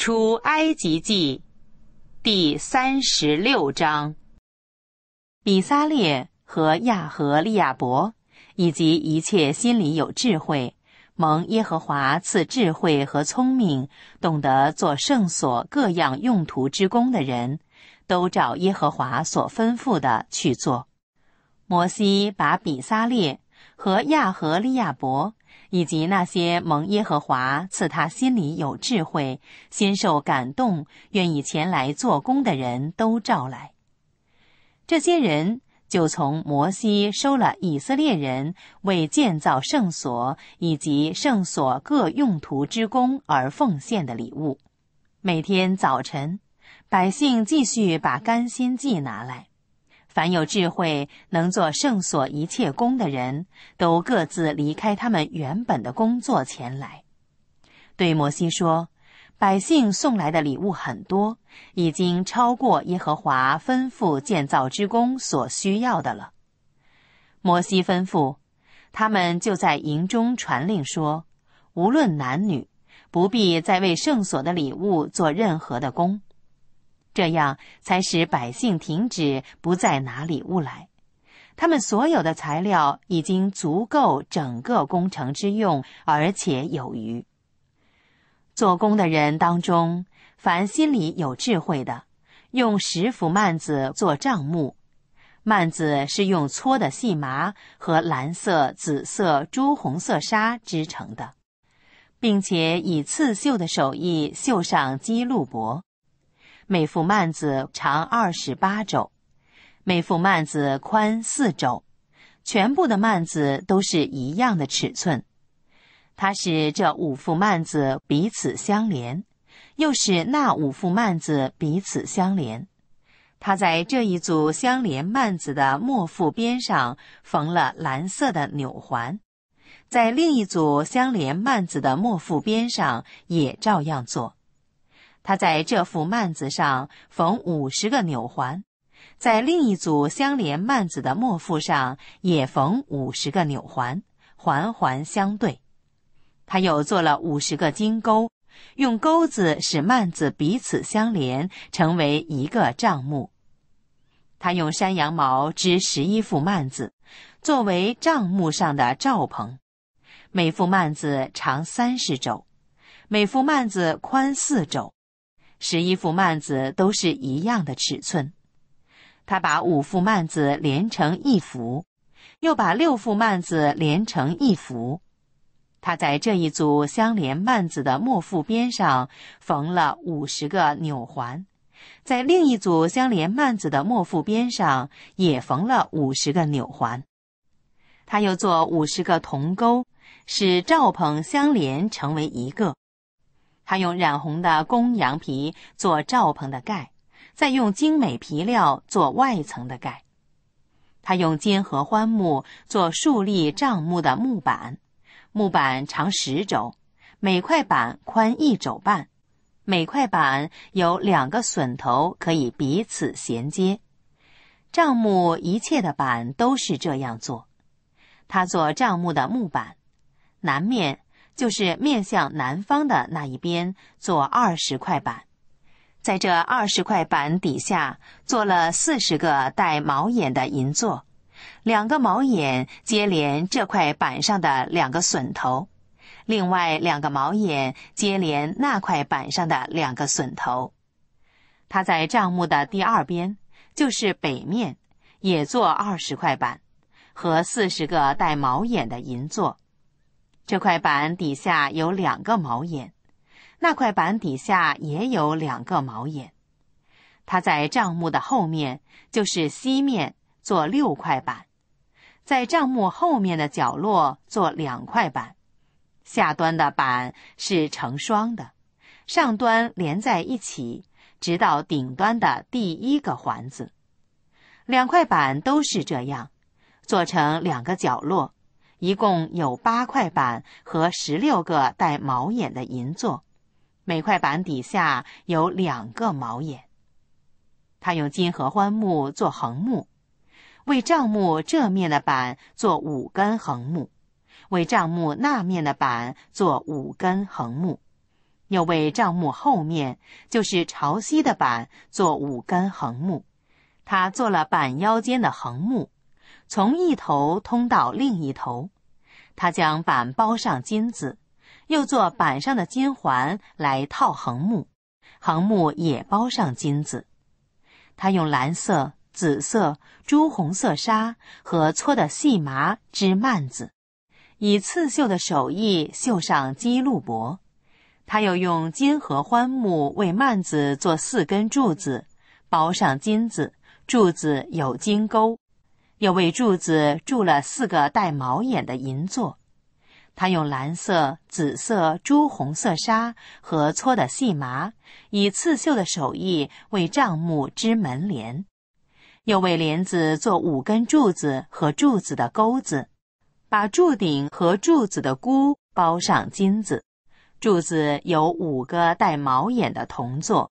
出埃及记第三十六章。比撒列和亚和利亚伯，以及一切心里有智慧、蒙耶和华赐智慧和聪明、懂得做圣所各样用途之功的人，都照耶和华所吩咐的去做。摩西把比撒列。和亚和利亚伯，以及那些蒙耶和华赐他心里有智慧、心受感动、愿意前来做工的人都召来。这些人就从摩西收了以色列人为建造圣所以及圣所各用途之功而奉献的礼物。每天早晨，百姓继续把甘心祭拿来。凡有智慧能做圣所一切工的人都各自离开他们原本的工作前来，对摩西说：“百姓送来的礼物很多，已经超过耶和华吩咐建造之工所需要的了。”摩西吩咐他们就在营中传令说：“无论男女，不必再为圣所的礼物做任何的工。”这样才使百姓停止不再拿礼物来，他们所有的材料已经足够整个工程之用，而且有余。做工的人当中，凡心里有智慧的，用石斧、幔子做账目。幔子是用搓的细麻和蓝色、紫色、朱红色纱织成的，并且以刺绣的手艺绣上鸡鹿帛。每副幔子长二十八肘，每副幔子宽四肘，全部的幔子都是一样的尺寸。它使这五副幔子彼此相连，又使那五副幔子彼此相连。它在这一组相连幔子的末副边上缝了蓝色的纽环，在另一组相连幔子的末副边上也照样做。他在这副幔子上缝五十个纽环，在另一组相连幔子的末副上也缝五十个纽环，环环相对。他又做了五十个金钩，用钩子使幔子彼此相连，成为一个帐幕。他用山羊毛织十一副幔子，作为帐幕上的罩棚。每副幔子长三十肘，每副幔子宽四肘。十一副幔子都是一样的尺寸，他把五副幔子连成一幅，又把六副幔子连成一幅。他在这一组相连幔子的末副边上缝了五十个纽环，在另一组相连幔子的末副边上也缝了五十个纽环。他又做五十个铜钩，使罩棚相连成为一个。他用染红的公羊皮做罩棚的盖，再用精美皮料做外层的盖。他用金合欢木做竖立帐木的木板，木板长十轴，每块板宽一轴半，每块板有两个榫头可以彼此衔接。帐木一切的板都是这样做。他做帐木的木板，南面。就是面向南方的那一边做二十块板，在这二十块板底下做了四十个带毛眼的银座，两个毛眼接连这块板上的两个榫头，另外两个毛眼接连那块板上的两个榫头。他在账目的第二边，就是北面，也做二十块板和四十个带毛眼的银座。这块板底下有两个锚眼，那块板底下也有两个锚眼。它在帐目的后面，就是西面做六块板，在帐目后面的角落做两块板。下端的板是成双的，上端连在一起，直到顶端的第一个环子。两块板都是这样，做成两个角落。一共有八块板和十六个带卯眼的银座，每块板底下有两个卯眼。他用金合欢木做横木，为帐木这面的板做五根横木，为帐木那面的板做五根横木，又为帐木后面，就是朝西的板做五根横木。他做了板腰间的横木。从一头通到另一头，他将板包上金子，又做板上的金环来套横木，横木也包上金子。他用蓝色、紫色、朱红色纱和搓的细麻织幔子，以刺绣的手艺绣上鸡鹿帛。他又用金合欢木为幔子做四根柱子，包上金子，柱子有金钩。又为柱子铸了四个带毛眼的银座，他用蓝色、紫色、朱红色纱和搓的细麻，以刺绣的手艺为帐幕织门帘，又为帘子做五根柱子和柱子的钩子，把柱顶和柱子的箍包上金子，柱子有五个带毛眼的铜座。